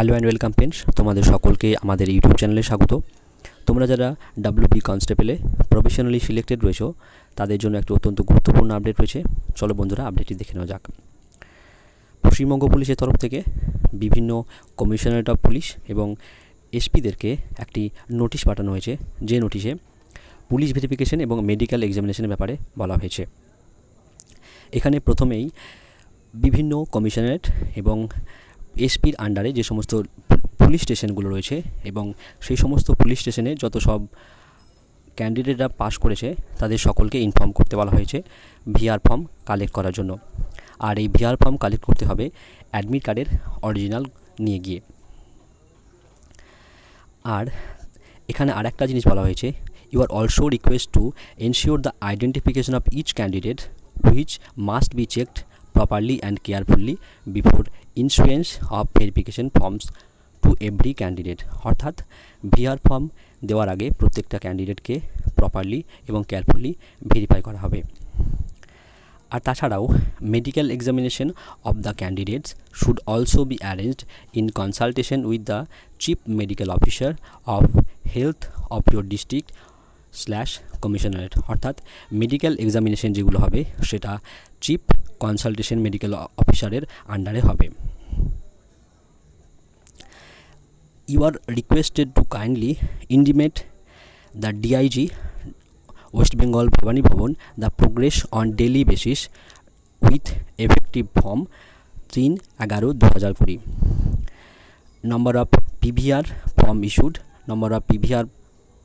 hello and welcome friends তোমাদের সকলকে আমাদের ইউটিউব চ্যানেলে স্বাগত তোমরা যারা ডাব্লিউপি কনস্টেবলে প্রফেশনালি সিলেক্টেড রয়েছো তাদের জন্য একটি অত্যন্ত গুরুত্বপূর্ণ আপডেট রয়েছে চলো বন্ধুরা আপডেটটি দেখে নেওয়া যাক পশ্চিমবঙ্গ পুলিশের তরফ থেকে বিভিন্ন কমিশনারেট অফ পুলিশ এবং এসপিদেরকে একটি নোটিশ পাঠানো হয়েছে যে নোটিশে পুলিশ ভেরিফিকেশন এবং মেডিকেল এক্সামিনেশনের ব্যাপারে বলা হয়েছে এখানে প্রথমেই বিভিন্ন কমিশনারেট এবং এসপির আন্ডারে যে সমস্ত পুলিশ স্টেশনগুলো রয়েছে এবং সেই সমস্ত পুলিশ স্টেশনে যত সব ক্যান্ডিডেটরা পাস করেছে তাদের সকলকে ইনফর্ম করতে বলা হয়েছে ভিআর ফর্ম কালেক্ট করার জন্য আর এই ভিআর ফর্ম কালেক্ট করতে হবে অ্যাডমিট কার্ডের অরিজিনাল নিয়ে গিয়ে আর এখানে আর একটা জিনিস বলা হয়েছে you are also request to ensure the identification of each candidate which must be checked properly and carefully before insurance of verification forms to every candidate অর্থাৎ ভিআর ফর্ম দেওয়ার আগে প্রত্যেকটা ক্যান্ডিডেটকে প্রপারলি এবং কেয়ারফুলি ভেরিফাই করা হবে আর তাছাড়াও medical examination of the candidates should also be arranged in consultation with the chief medical officer of health of your district slash commissionerate অর্থাৎ মেডিকেল এক্সামিনেশন যেগুলো হবে সেটা চিফ কনসালটেশন মেডিকেল অফিসারের আন্ডারে হবে you are requested to kindly intimate the DIG West Bengal Bhavani Bhavan the progress on daily basis with effective form তিন এগারো দু হাজার কুড়ি number of PVR form issued number of PVR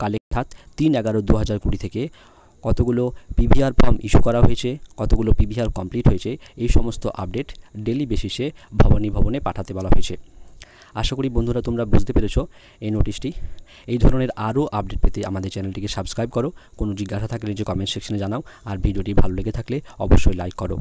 collect তিন এগারো দু হাজার কুড়ি থেকে কতগুলো পিভিআর ফর্ম ইস্যু করা হয়েছে কতগুলো পিভিআর কমপ্লিট হয়েছে এই সমস্ত আপডেট ডেলি বেসিসে ভবানী ভবনে পাঠাতে বলা হয়েছে আশা করি বন্ধুরা তোমরা বুঝতে পেরেছ এই নোটিশটি এই ধরনের আরও আপডেট পেতে আমাদের চ্যানেলটিকে সাবস্ক্রাইব করো কোনো জিজ্ঞাসা থাকলে যে কমেন্ট সেকশনে জানাও আর ভিডিওটি ভালো লেগে থাকলে অবশ্যই লাইক করো